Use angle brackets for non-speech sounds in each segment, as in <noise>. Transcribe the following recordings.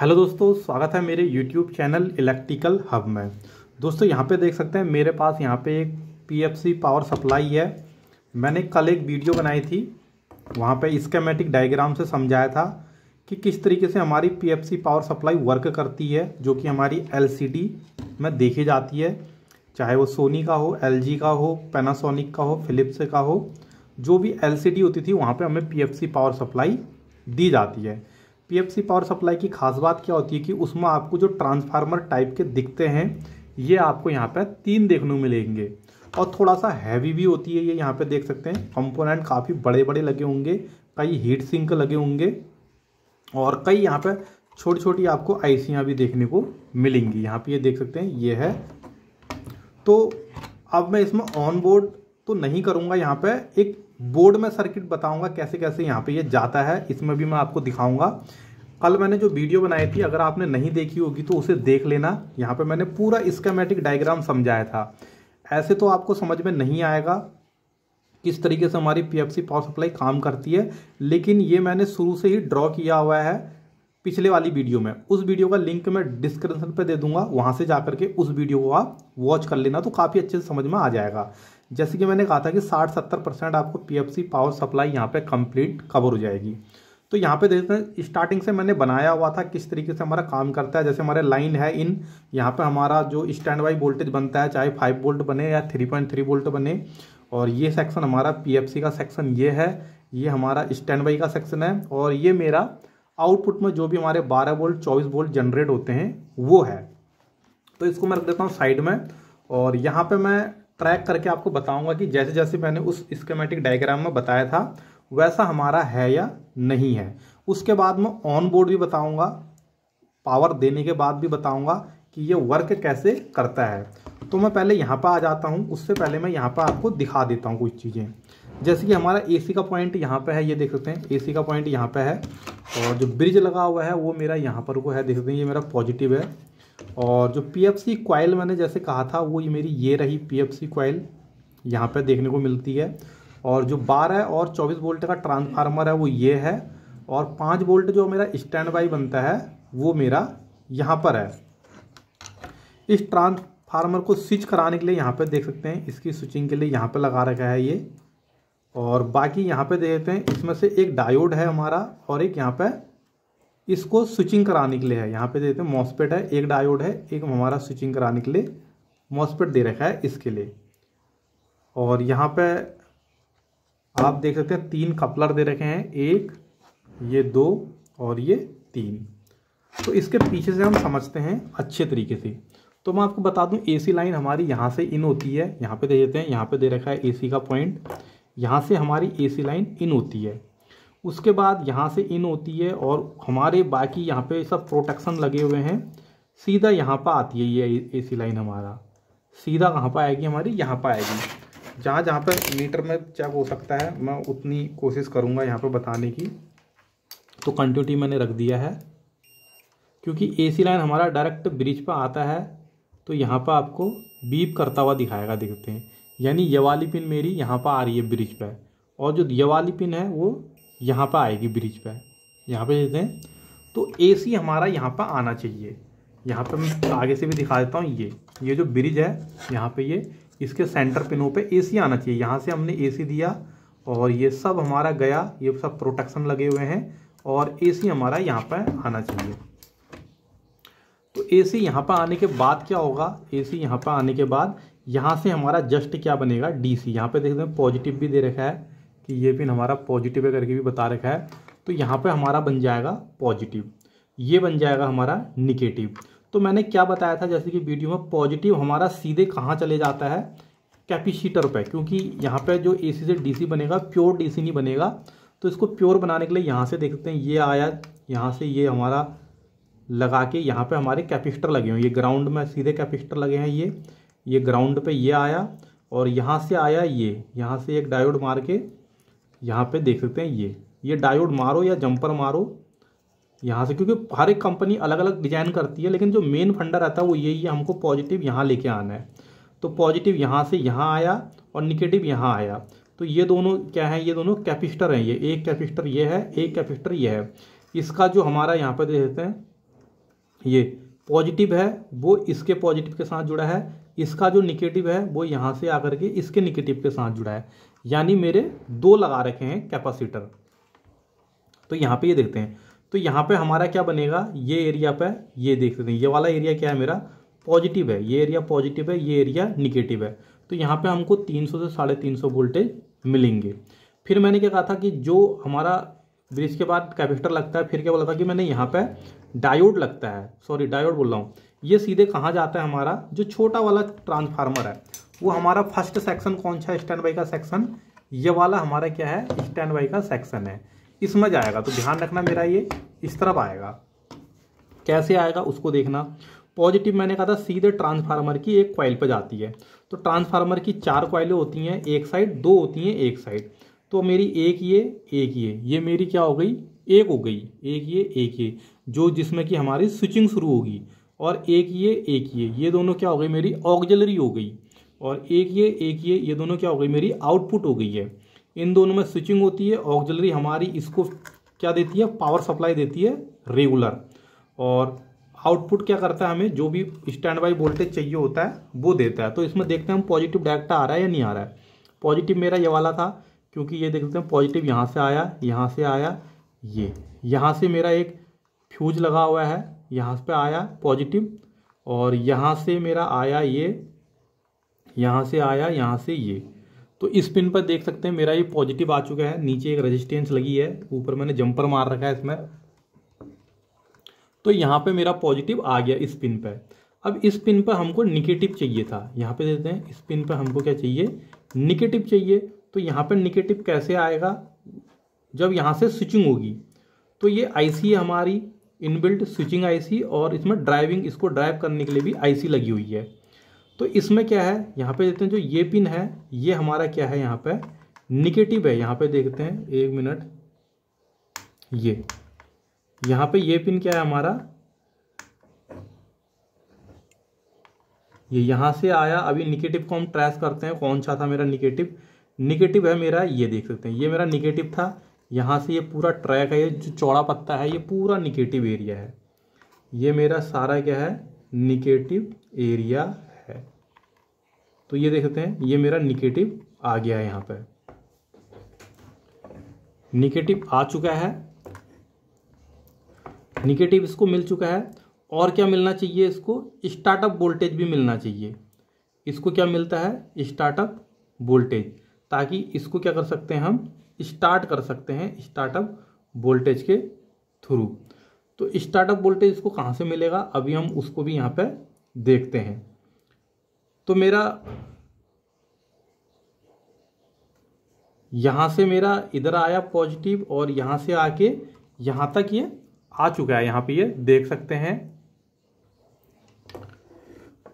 hello दोस्तों स्वागत है मेरे यूट्यूब चैनल इलेक्ट्रिकल हब में दोस्तों यहाँ पे देख सकते हैं मेरे पास यहाँ पे एक पीएफसी पावर सप्लाई है मैंने कल एक वीडियो बनाई थी वहाँ पे स्केमेटिक डायग्राम से समझाया था कि किस तरीके से हमारी पीएफसी पावर सप्लाई वर्क करती है जो कि हमारी एलसीडी में देखी जाती है चाहे वो सोनी का हो एल का हो पेनासोनिक का हो फिलिप्स का हो जो भी एल होती थी वहाँ पर हमें पी पावर सप्लाई दी जाती है पीएफसी पावर सप्लाई की खास बात क्या होती है कि उसमें आपको जो ट्रांसफार्मर टाइप के दिखते हैं ये आपको यहाँ पर तीन देखने को मिलेंगे और थोड़ा सा हैवी भी होती है ये यहाँ पे देख सकते हैं कंपोनेंट काफ़ी बड़े बड़े लगे होंगे कई हीट सिंक लगे होंगे और कई यहाँ पे छोटी छोटी आपको आईसियाँ भी देखने को मिलेंगी यहाँ पे ये देख सकते हैं ये है तो अब मैं इसमें ऑन बोर्ड तो नहीं करूँगा यहाँ पर एक बोर्ड में सर्किट बताऊंगा कैसे कैसे यहाँ पे ये जाता है इसमें भी मैं आपको दिखाऊंगा कल मैंने जो वीडियो बनाई थी अगर आपने नहीं देखी होगी तो उसे देख लेना यहाँ पे मैंने पूरा स्कैमेटिक डायग्राम समझाया था ऐसे तो आपको समझ में नहीं आएगा किस तरीके से हमारी पी पावर सप्लाई काम करती है लेकिन ये मैंने शुरू से ही ड्रॉ किया हुआ है पिछले वाली वीडियो में उस वीडियो का लिंक मैं डिस्क्रिप्शन पे दे दूंगा वहाँ से जा के उस वीडियो को आप वॉच कर लेना तो काफ़ी अच्छे से समझ में आ जाएगा जैसे कि मैंने कहा था कि साठ सत्तर परसेंट आपको पीएफसी पावर सप्लाई यहाँ पे कंप्लीट कवर हो जाएगी तो यहाँ पे देखते हैं स्टार्टिंग से मैंने बनाया हुआ था किस तरीके से हमारा काम करता है जैसे हमारे लाइन है इन यहाँ पर हमारा जो स्टैंड बाई वोल्टेज बनता है चाहे फाइव वोल्ट बने या थ्री पॉइंट थ्री वोल्ट बने और ये सेक्शन हमारा पी का सेक्शन ये है ये हमारा स्टैंड बाई का सेक्शन है और ये मेरा आउटपुट में जो भी हमारे 12 वोल्ट 24 वोल्ट जनरेट होते हैं वो है तो इसको मैं रख देता हूँ साइड में और यहाँ पे मैं ट्रैक करके आपको बताऊंगा कि जैसे जैसे मैंने उस स्केमेटिक डायग्राम में बताया था वैसा हमारा है या नहीं है उसके बाद मैं ऑन बोर्ड भी बताऊँगा पावर देने के बाद भी बताऊँगा कि ये वर्क कैसे करता है तो मैं पहले यहाँ पर आ जाता हूँ उससे पहले मैं यहाँ पर आपको दिखा देता हूँ कुछ चीज़ें जैसे कि हमारा एसी का पॉइंट यहाँ पे है ये देख सकते हैं एसी का पॉइंट यहाँ पे है और जो ब्रिज लगा हुआ है वो मेरा यहाँ पर को है देख सकते हैं ये मेरा पॉजिटिव है और जो सी कॉयल मैंने जैसे कहा था वो ये मेरी ये रही पी एफ़ सी कॉयल यहाँ पर देखने को मिलती है और जो बारह और चौबीस वोल्ट का ट्रांसफार्मर है वो ये है और पाँच वोल्ट जो मेरा स्टैंड बाई बनता है वो मेरा यहाँ पर है इस ट्रांसफार्मर को स्विच कराने के लिए यहाँ पर देख सकते हैं इसकी स्विचिंग के लिए यहाँ पर लगा रखा है ये और बाकी यहाँ पे देखते हैं इसमें से एक डायोड है हमारा और एक यहाँ पे इसको स्विचिंग कराने के लिए है यहाँ पे देखते हैं मॉसपेट है एक डायोड है एक हमारा स्विचिंग कराने के लिए मॉसपेट दे रखा है इसके लिए और यहाँ पे आप देख सकते हैं तीन कपलर दे रखे हैं एक ये दो और ये तीन तो इसके पीछे से हम समझते हैं अच्छे तरीके से तो मैं आपको बता दूं एसी लाइन हमारी यहाँ से इन होती है यहाँ पे दे देते हैं यहाँ पे दे रखा है एसी का पॉइंट यहाँ से हमारी एसी लाइन इन होती है उसके बाद यहाँ से इन होती है और हमारे बाकी यहाँ पे सब प्रोटेक्शन लगे हुए हैं सीधा यहाँ पर आती है ये सी लाइन हमारा सीधा कहाँ पर आएगी हमारी यहाँ पर आएगी जहाँ जहाँ पर मीटर में चेक हो सकता है मैं उतनी कोशिश करूँगा यहाँ पर बताने की तो कंटिन्यूटी मैंने रख दिया है क्योंकि एसी लाइन हमारा डायरेक्ट ब्रिज पर आता है तो यहाँ पर आपको बीप करता हुआ दिखाएगा देखते हैं यानी ये वाली पिन मेरी यहाँ पर आ रही है ब्रिज पर और जो ये वाली पिन है वो यहाँ पर आएगी ब्रिज पर यहाँ पे देते हैं तो ए सी हमारा यहाँ पर आना चाहिए यहाँ पर मैं आगे से भी दिखा देता हूँ ये ये जो ब्रिज है यहाँ पे ये इसके सेंटर पिनों पे एसी आना चाहिए यहाँ से हमने एसी दिया और ये सब हमारा गया ये सब प्रोटेक्शन लगे हुए हैं और एसी हमारा यहाँ पर आना चाहिए तो एसी यहाँ पर आने के बाद क्या होगा एसी यहाँ पर आने के बाद यहाँ से हमारा जस्ट क्या बनेगा डी सी यहाँ पर देख हैं पॉजिटिव भी दे रखा है कि ये पिन हमारा पॉजिटिव है करके भी बता रखा है तो यहाँ पर हमारा बन जाएगा पॉजिटिव ये बन जाएगा हमारा निगेटिव तो मैंने क्या बताया था जैसे कि वीडियो में पॉजिटिव हमारा सीधे कहाँ चले जाता है कैपेसिटर पे क्योंकि यहाँ पे जो ए से डी बनेगा प्योर डी नहीं बनेगा तो इसको प्योर बनाने के लिए यहाँ से देखते हैं ये आया यहाँ से ये हमारा लगा के यहाँ पे हमारे कैपेसिटर लगे हुए ये ग्राउंड में सीधे कैपेसिटर लगे हैं ये ये ग्राउंड पे ये आया और यहाँ से आया ये यहाँ से एक डायोड मार के यहाँ पे देख सकते हैं ये ये डायोड मारो या जंपर मारो यहाँ से क्योंकि हर एक कंपनी अलग अलग डिज़ाइन करती है लेकिन जो मेन फंडा रहता है वो यही है हमको पॉजिटिव यहाँ लेके आना है तो पॉजिटिव यहाँ से यहाँ आया और निगेटिव यहाँ आया तो ये दोनों क्या है ये दोनों कैपिस्टर हैं ये एक कैपिस्टर ये है एक कैपिस्टर ये है इसका जो हमारा यहाँ पर देख सकते हैं ये पॉजिटिव है वो इसके पॉजिटिव के साथ जुड़ा है इसका जो निगेटिव है वो यहाँ से आकर के इसके निगेटिव के साथ जुड़ा है यानी मेरे दो लगा रखे हैं कैपेसिटर तो यहाँ पे ये देखते हैं तो यहाँ पे हमारा क्या बनेगा ये एरिया पे ये देख सकते हैं ये वाला एरिया क्या है मेरा पॉजिटिव है ये एरिया पॉजिटिव है ये एरिया निगेटिव है तो यहाँ पे हमको 300 से साढ़े तीन वोल्टेज मिलेंगे फिर मैंने क्या कहा था कि जो हमारा ब्रिज के बाद कैपेसिटर लगता है फिर क्या बोला था कि मैंने यहाँ पे डायोड लगता है सॉरी डायोड बोल रहा हूँ ये सीधे कहाँ जाता है हमारा जो छोटा वाला ट्रांसफार्मर है वो हमारा फर्स्ट सेक्शन कौन सा स्टैंड बाई का सेक्शन ये वाला हमारा क्या है स्टैंड बाई का सेक्शन है इसमें जाएगा तो ध्यान रखना मेरा ये इस तरफ आएगा कैसे आएगा उसको देखना पॉजिटिव मैंने कहा था सीधे ट्रांसफार्मर की एक क्वाइल पर जाती है तो ट्रांसफार्मर की चार क्वाइलें होती हैं एक साइड दो होती हैं एक साइड तो मेरी एक ये एक ये ये मेरी क्या हो गई एक हो गई एक ये एक ये जो जिसमें कि हमारी स्विचिंग शुरू होगी और एक ये एक ये ये दोनों क्या हो गई मेरी ऑगजलरी हो गई और एक ये एक ये ये दोनों क्या हो गई मेरी आउटपुट हो गई है इन दोनों में स्विचिंग होती है ऑगजलरी हमारी इसको क्या देती है पावर सप्लाई देती है रेगुलर और आउटपुट क्या करता है हमें जो भी स्टैंड बाई वोल्टेज चाहिए होता है वो देता है तो इसमें देखते हैं हम पॉजिटिव डायरेक्ट आ रहा है या नहीं आ रहा है पॉजिटिव मेरा ये वाला था क्योंकि ये देखते हैं पॉजिटिव यहाँ से आया यहाँ से आया ये यहाँ से मेरा एक फ्यूज लगा हुआ है यहाँ पे आया पॉजिटिव और यहाँ से मेरा आया ये यहाँ से आया यहाँ से ये तो इस पिन पर देख सकते हैं मेरा ये पॉजिटिव आ चुका है नीचे एक रेजिस्टेंस लगी है ऊपर मैंने जंपर मार रखा है इसमें तो यहाँ पे मेरा पॉजिटिव आ गया इस पिन पर अब इस पिन पर हमको निगेटिव चाहिए था यहाँ पे देते हैं इस पिन पर हमको क्या चाहिए निगेटिव चाहिए तो यहाँ पर निगेटिव कैसे आएगा जब यहाँ से स्विचिंग होगी तो ये आईसी हमारी इनबिल्ट स्विचिंग आईसी और इसमें ड्राइविंग इसको ड्राइव करने के लिए भी आईसी लगी हुई है तो इसमें क्या है यहाँ पे देखते हैं जो ये पिन है ये हमारा क्या है यहाँ पे निगेटिव है यहाँ पे देखते हैं एक मिनट ये यहाँ पे ये पिन क्या है हमारा ये यहाँ से आया अभी निगेटिव को हम ट्रेस करते हैं कौन सा था मेरा निगेटिव निगेटिव है मेरा ये देख सकते हैं ये मेरा निगेटिव था यहाँ से ये पूरा ट्रैक है ये जो चौड़ा पत्ता है ये पूरा निगेटिव एरिया है ये मेरा सारा क्या है निगेटिव एरिया है तो ये देखते हैं ये मेरा निगेटिव आ गया है यहाँ पर निगेटिव आ चुका है निगेटिव इसको मिल चुका है और क्या मिलना चाहिए इसको स्टार्टअप वोल्टेज भी मिलना चाहिए इसको क्या मिलता है स्टार्टअप वोल्टेज ताकि इसको क्या कर सकते हैं हम स्टार्ट कर सकते हैं स्टार्टअप वोल्टेज के थ्रू तो स्टार्टअप वोल्टेज इसको कहाँ से मिलेगा अभी हम उसको भी यहाँ पर देखते हैं तो मेरा यहाँ से मेरा इधर आया पॉजिटिव और यहाँ से आके यहाँ तक ये आ चुका है यहाँ पे ये देख सकते हैं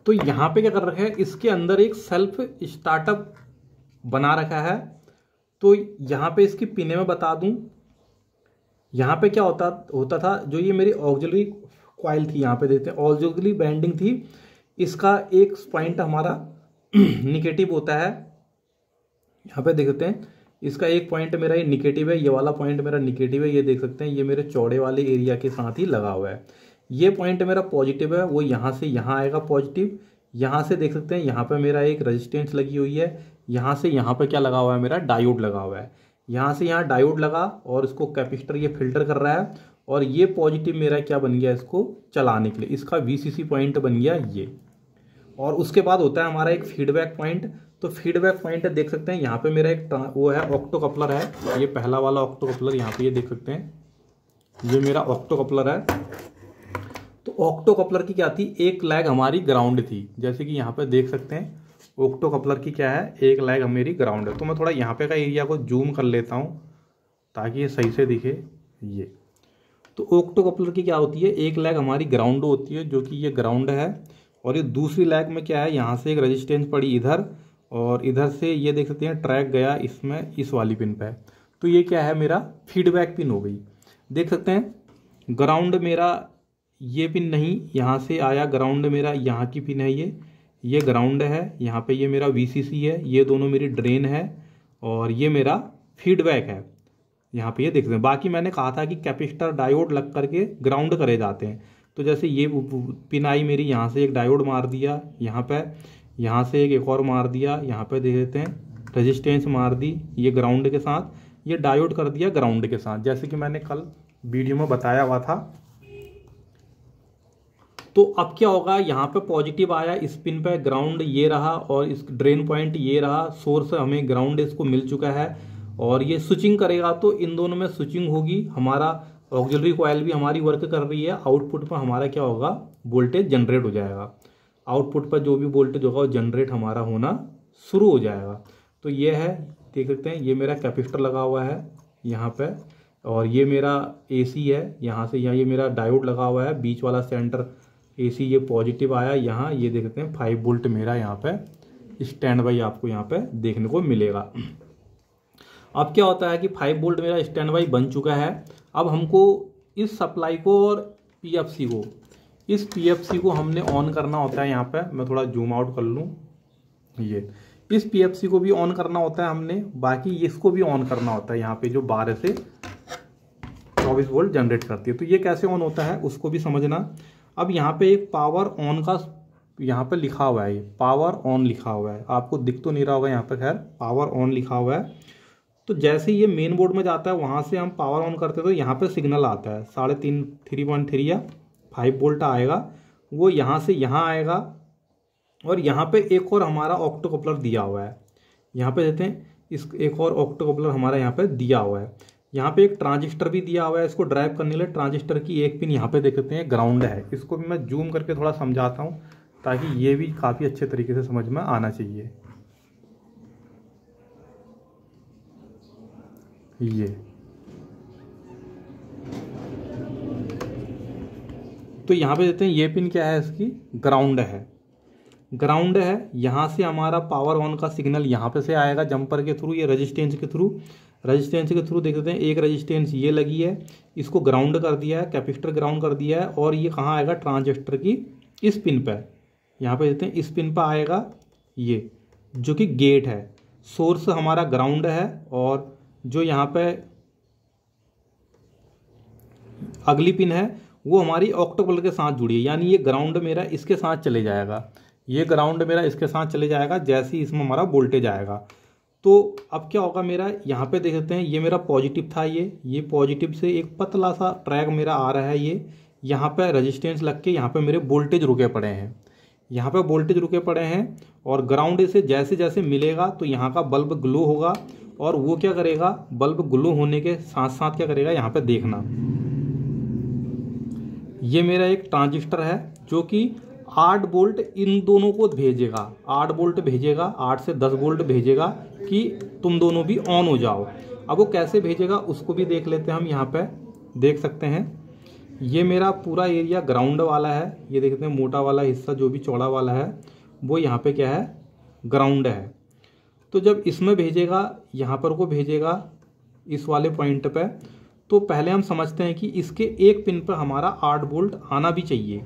तो यहाँ पे क्या कर रखा है इसके अंदर एक सेल्फ स्टार्टअप बना रखा है तो यहाँ पे इसकी पीने में बता दूँ यहाँ पे क्या होता होता था जो ये मेरी ऑक्जलरी क्वाइल थी यहाँ पे देते हैं ऑक्जलरी बैंडिंग थी इसका एक पॉइंट हमारा निगेटिव <clears throat> होता है यहाँ पे देख सकते हैं इसका एक पॉइंट मेरा ये निगेटिव है ये वाला पॉइंट मेरा निगेटिव है ये देख सकते हैं ये मेरे चौड़े वाले एरिया के साथ ही लगा हुआ है ये पॉइंट मेरा पॉजिटिव है वो यहाँ से यहाँ आएगा पॉजिटिव यहाँ से देख सकते हैं यहाँ पर मेरा एक रजिस्टेंस लगी हुई है यहाँ से यहाँ पर क्या लगा हुआ है मेरा डायोड लगा हुआ है यहाँ से यहाँ डायोड लगा और इसको कैपेसिटर ये फिल्टर कर रहा है और ये पॉजिटिव मेरा क्या बन गया इसको चलाने के लिए इसका वी पॉइंट बन गया ये और उसके बाद होता है हमारा एक फीडबैक पॉइंट तो फीडबैक पॉइंट देख सकते हैं यहाँ पे मेरा एक वो है ऑक्टो कपलर है ये पहला वाला ऑक्टो कपलर यहाँ पे ये देख सकते हैं ये मेरा ऑक्टो कपलर है तो ऑक्टो कपलर की क्या थी एक लैग हमारी ग्राउंड थी जैसे कि यहाँ पर देख सकते हैं ऑक्टो कपलर की क्या है एक लैग हमारी ग्राउंड है तो मैं थोड़ा यहाँ पे का एरिया को जूम कर लेता हूँ ताकि ये सही से दिखे ये तो ऑक्टो कपलर की क्या होती है एक लैग हमारी ग्राउंड होती है जो कि ये ग्राउंड है और ये दूसरी लैग में क्या है यहाँ से एक रजिस्टेंस पड़ी इधर और इधर से ये देख सकते हैं ट्रैक गया इसमें इस वाली पिन पर तो ये क्या है मेरा फीडबैक पिन हो गई देख सकते हैं ग्राउंड मेरा ये पिन नहीं यहाँ से आया ग्राउंड मेरा यहाँ की पिन है ये ये ग्राउंड है यहाँ पे ये मेरा वीसीसी है ये दोनों मेरी ड्रेन है और ये मेरा फीडबैक है यहाँ पे ये देखते हैं बाकी मैंने कहा था कि कैपेसिटर डायोड लग करके ग्राउंड करे जाते हैं तो जैसे ये पिन आई मेरी यहाँ से एक डायोड मार दिया यहाँ पर यहाँ से एक एक और मार दिया यहाँ पर दे देते हैं रजिस्टेंस मार दी ये ग्राउंड के साथ ये डायोड कर दिया ग्राउंड के साथ जैसे कि मैंने कल वीडियो में बताया हुआ था तो अब क्या होगा यहाँ पे पॉजिटिव आया स्पिन पे ग्राउंड ये रहा और इस ड्रेन पॉइंट ये रहा सोर्स हमें ग्राउंड इसको मिल चुका है और ये स्विचिंग करेगा तो इन दोनों में स्विचिंग होगी हमारा ऑक्जलरी कोयल भी हमारी वर्क कर रही है आउटपुट पर हमारा क्या होगा वोल्टेज जनरेट हो जाएगा आउटपुट पर जो भी वोल्टेज होगा वो जनरेट हमारा होना शुरू हो जाएगा तो ये है देख सकते हैं ये मेरा कैपेसिटर लगा हुआ है यहाँ पर और ये मेरा एसी है यहाँ से यहाँ ये मेरा डायोड लगा हुआ है बीच वाला सेंटर एसी ये पॉजिटिव आया यहाँ ये देख सकते हैं फाइव बोल्ट मेरा यहाँ पे स्टैंड बाई आपको यहाँ पे देखने को मिलेगा अब क्या होता है कि फाइव बोल्ट मेरा स्टैंड बाई बन चुका है अब हमको इस सप्लाई को और पीएफसी को इस पीएफसी को हमने ऑन करना होता है यहाँ पे मैं थोड़ा जूम आउट कर लूँ ये इस पी को भी ऑन करना होता है हमने बाकी इसको भी ऑन करना होता है यहाँ पे जो बारह से चौबीस वोल्ट जनरेट करती है तो ये कैसे ऑन होता है उसको भी समझना अब यहाँ पे एक पावर ऑन का यहाँ पे लिखा हुआ है पावर ऑन लिखा हुआ है आपको दिख तो नहीं रहा होगा यहाँ पे खैर पावर ऑन लिखा हुआ है तो जैसे ये मेन बोर्ड में जाता है वहाँ से हम पावर ऑन करते हैं तो यहाँ पे सिग्नल आता है साढ़े तीन थ्री पॉइंट थ्री या फाइव वोल्ट आएगा वो यहाँ से यहाँ आएगा और यहाँ पे एक और हमारा ऑक्टो कपलर दिया हुआ है यहाँ पे देते हैं इस एक और ऑक्टो कपलर हमारा यहाँ पे दिया हुआ है यहाँ पे एक ट्रांजिस्टर भी दिया हुआ है इसको ड्राइव करने के लिए ट्रांजिस्टर की एक पिन यहाँ पे देख सकते हैं ग्राउंड है इसको भी मैं जूम करके थोड़ा समझाता हूँ ताकि ये भी काफ़ी अच्छे तरीके से समझ में आना चाहिए ये तो यहाँ पे देते हैं ये पिन क्या है इसकी ग्राउंड है ग्राउंड है यहाँ से हमारा पावर ऑन का सिग्नल यहाँ पे से आएगा जंपर के थ्रू या रजिस्टेंस के थ्रू रजिस्टेंस के थ्रू देख देते हैं एक रजिस्टेंस ये लगी है इसको ग्राउंड कर दिया है कैपेसिटर ग्राउंड कर दिया है और ये कहाँ आएगा ट्रांजिस्टर की इस पिन पर यहाँ पर देखते हैं इस पिन पर आएगा ये जो कि गेट है सोर्स हमारा ग्राउंड है और जो यहाँ पे अगली पिन है वो हमारी ऑक्टोपल के साथ जुड़ी है यानी ये ग्राउंड मेरा इसके साथ चले जाएगा ये ग्राउंड मेरा इसके साथ चले जाएगा जैसे ही इसमें हमारा वोल्टेज आएगा तो अब क्या होगा मेरा यहाँ पे देख सकते हैं ये मेरा पॉजिटिव था ये ये पॉजिटिव से एक पतला सा ट्रैक मेरा आ रहा है ये यहाँ पे रेजिस्टेंस लग के यहाँ पे मेरे वोल्टेज रुके पड़े हैं यहाँ पे वोल्टेज रुके पड़े हैं और ग्राउंड से जैसे जैसे मिलेगा तो यहाँ का बल्ब ग्लो होगा और वो क्या करेगा बल्ब ग्लो होने के साथ साथ क्या करेगा यहाँ पर देखना ये मेरा एक ट्रांजिस्टर है जो कि आठ बोल्ट इन दोनों को भेजेगा आठ बोल्ट भेजेगा आठ से दस बोल्ट भेजेगा कि तुम दोनों भी ऑन हो जाओ अब वो कैसे भेजेगा उसको भी देख लेते हैं हम यहाँ पे देख सकते हैं ये मेरा पूरा एरिया ग्राउंड वाला है ये देखते हैं मोटा वाला हिस्सा जो भी चौड़ा वाला है वो यहाँ पे क्या है ग्राउंड है तो जब इसमें भेजेगा यहाँ पर को भेजेगा इस वाले पॉइंट पे तो पहले हम समझते हैं कि इसके एक पिन पर हमारा आठ बोल्ट आना भी चाहिए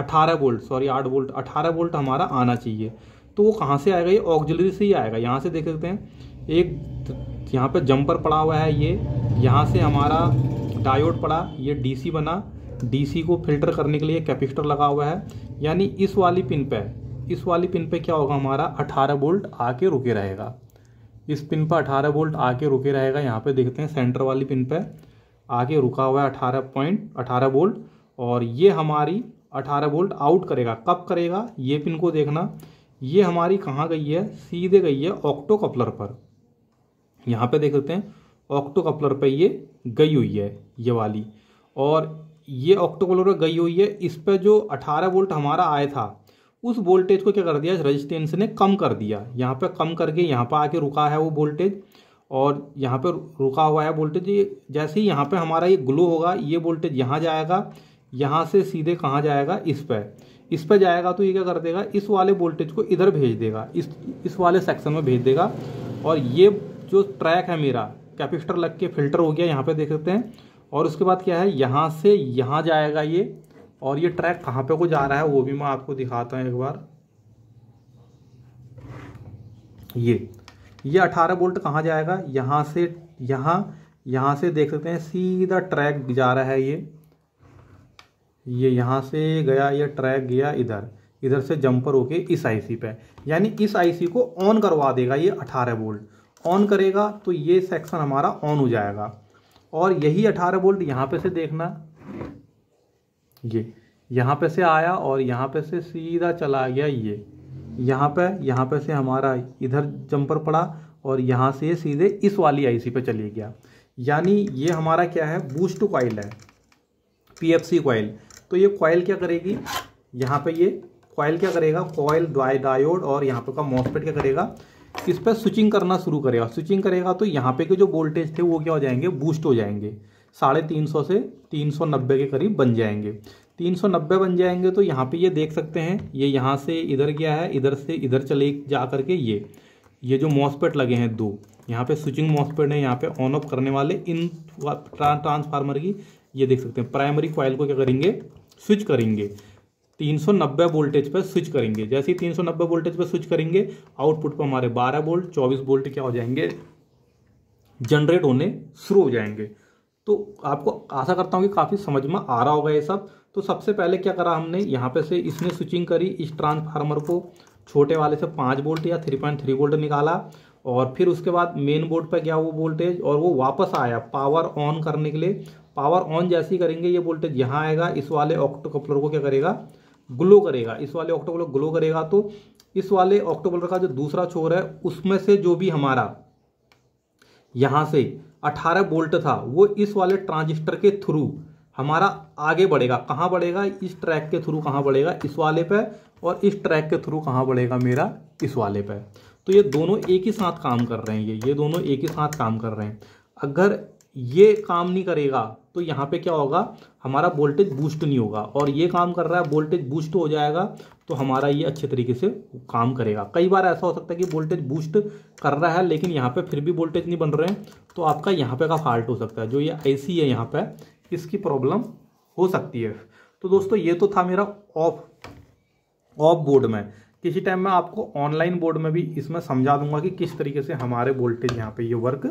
अठारह वोल्ट सॉरी आठ वोल्ट अठारह वोल्ट हमारा आना चाहिए तो वो कहाँ से आएगा ये ऑक्जिलरी से ही आएगा यहाँ से देख सकते हैं एक यहाँ पर जम्पर पड़ा हुआ है ये यहाँ से हमारा डायोड पड़ा ये डीसी बना डीसी को फिल्टर करने के लिए कैपेसिटर लगा हुआ है यानी इस वाली पिन पे इस वाली पिन पे क्या होगा हमारा 18 वोल्ट आके रुके रहेगा इस पिन पर अठारह वोल्ट आके रुके रहेगा यहाँ पर देखते हैं सेंटर वाली पिन पर आके रुका हुआ है अठारह पॉइंट अठारह वोल्ट और ये हमारी 18 वोल्ट आउट करेगा कब करेगा ये पिन को देखना ये हमारी कहाँ गई है सीधे गई है ऑक्टो कपलर पर यहाँ पे देख सकते हैं ऑक्टो कपलर पर ये गई हुई है ये वाली और ये ऑक्टो कपलर पर गई हुई है इस पर जो 18 वोल्ट हमारा आया था उस वोल्टेज को क्या कर दिया रजिस्टेंस ने कम कर दिया यहाँ पर कम करके यहाँ पर आके रुका है वो वोल्टेज और यहाँ पर रुका हुआ है वोल्टेज जैसे ही यहाँ पे हमारा ये ग्लो होगा ये वोल्टेज यहाँ जाएगा यहाँ से सीधे कहाँ जाएगा इस पर इस पर जाएगा तो ये क्या कर देगा इस वाले वोल्टेज को इधर भेज देगा इस इस वाले सेक्शन में भेज देगा और ये जो ट्रैक है मेरा कैपेसिटर लग के फिल्टर हो गया यहाँ पे देख सकते हैं और उसके बाद क्या है यहाँ से यहाँ जाएगा ये और ये ट्रैक कहाँ पे को जा रहा है वो भी मैं आपको दिखाता हूँ एक बार ये ये अठारह वोल्ट कहाँ जाएगा यहाँ से यहाँ यहाँ से देख सकते हैं सीधा ट्रैक जा रहा है ये ये यहाँ से गया ये ट्रैक गया इधर इधर से जंपर होके इस आईसी पे यानी इस आईसी को ऑन करवा देगा ये 18 वोल्ट ऑन करेगा तो ये सेक्शन हमारा ऑन हो जाएगा और यही 18 वोल्ट यहाँ पे से देखना ये यहाँ पे से आया और यहाँ पे से सीधा चला गया ये यहाँ पे यहाँ पे से हमारा इधर जंपर पड़ा और यहाँ से सीधे इस वाली आईसी पे चले गया यानी ये हमारा क्या है बूस्ट कॉइल है पीएफसी कॉइल तो ये क्वाइल क्या करेगी यहाँ पे ये क्वाइल क्या करेगा कॉयल डायोड और यहाँ पे का मॉसपेट क्या करेगा इस पर स्विचिंग करना शुरू करेगा स्विचिंग करेगा तो यहाँ पे के जो वोल्टेज थे वो क्या हो जाएंगे बूस्ट हो जाएंगे साढ़े तीन सौ से तीन सौ नब्बे के करीब बन जाएंगे तीन सौ नब्बे बन जाएंगे तो यहाँ पे ये देख सकते हैं ये यहाँ से इधर गया है इधर से इधर चले जा करके ये ये जो मॉसपेट लगे हैं दो यहाँ पे स्विचिंग मॉसपेट है यहाँ पे ऑन ऑफ करने वाले इन ट्रांसफार्मर की ये देख सकते हैं प्राइमरी क्वाइल को क्या करेंगे स्विच करेंगे 390 वोल्टेज पर स्विच करेंगे जैसे ही 390 वोल्टेज पर स्विच करेंगे आउटपुट पर हमारे 12 वोल्ट 24 वोल्ट क्या हो जाएंगे जनरेट होने शुरू हो जाएंगे तो आपको आशा करता हूँ कि काफ़ी समझ में आ रहा होगा ये सब तो सबसे पहले क्या करा हमने यहाँ पे से इसने स्विचिंग करी इस ट्रांसफार्मर को छोटे वाले से पाँच वोल्ट या थ्री पॉइंट थ्री वोल्ट निकाला और फिर उसके बाद मेन बोर्ड पर गया वो वोल्टेज और वो वापस आया पावर ऑन करने के लिए पावर ऑन जैसे ही करेंगे ये वोल्टेज यहाँ आएगा इस वाले ऑक्टो कपलर को क्या करेगा ग्लो करेगा इस वाले ऑक्टो कपलर ग्लो करेगा तो इस वाले ऑक्टो कपलर का जो दूसरा छोर है उसमें से जो भी हमारा यहाँ से 18 वोल्ट था वो इस वाले ट्रांजिस्टर के थ्रू हमारा आगे बढ़ेगा कहाँ बढ़ेगा इस ट्रैक के थ्रू कहाँ बढ़ेगा इस वाले पे और इस ट्रैक के थ्रू कहाँ बढ़ेगा मेरा इस वाले पे तो ये दोनों एक ही साथ काम कर रहे हैं ये ये दोनों एक ही साथ काम कर रहे हैं अगर ये काम नहीं करेगा तो यहाँ पे क्या होगा हमारा वोल्टेज बूस्ट नहीं होगा और ये काम कर रहा है वोल्टेज बूस्ट हो जाएगा तो हमारा ये अच्छे तरीके से काम करेगा कई बार ऐसा हो सकता है कि वोल्टेज बूस्ट कर रहा है लेकिन यहाँ पे फिर भी वोल्टेज नहीं बन रहे हैं तो आपका यहाँ पे का फॉल्ट हो सकता है जो ये ऐसी है यहाँ पर इसकी प्रॉब्लम हो सकती है तो दोस्तों ये तो था मेरा ऑफ ऑफ बोर्ड में किसी टाइम में आपको ऑनलाइन बोर्ड में भी इसमें समझा दूंगा कि किस तरीके से हमारे वोल्टेज यहाँ पर ये वर्क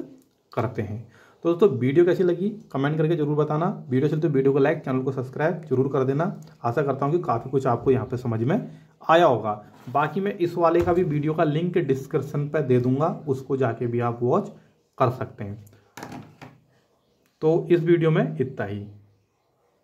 करते हैं तो दोस्तों वीडियो कैसी लगी कमेंट करके जरूर बताना वीडियो चलते तो वीडियो को लाइक चैनल को सब्सक्राइब जरूर कर देना आशा करता हूँ कि काफ़ी कुछ आपको यहाँ पे समझ में आया होगा बाकी मैं इस वाले का भी वीडियो का लिंक डिस्क्रिप्शन पर दे दूंगा उसको जाके भी आप वॉच कर सकते हैं तो इस वीडियो में इतना ही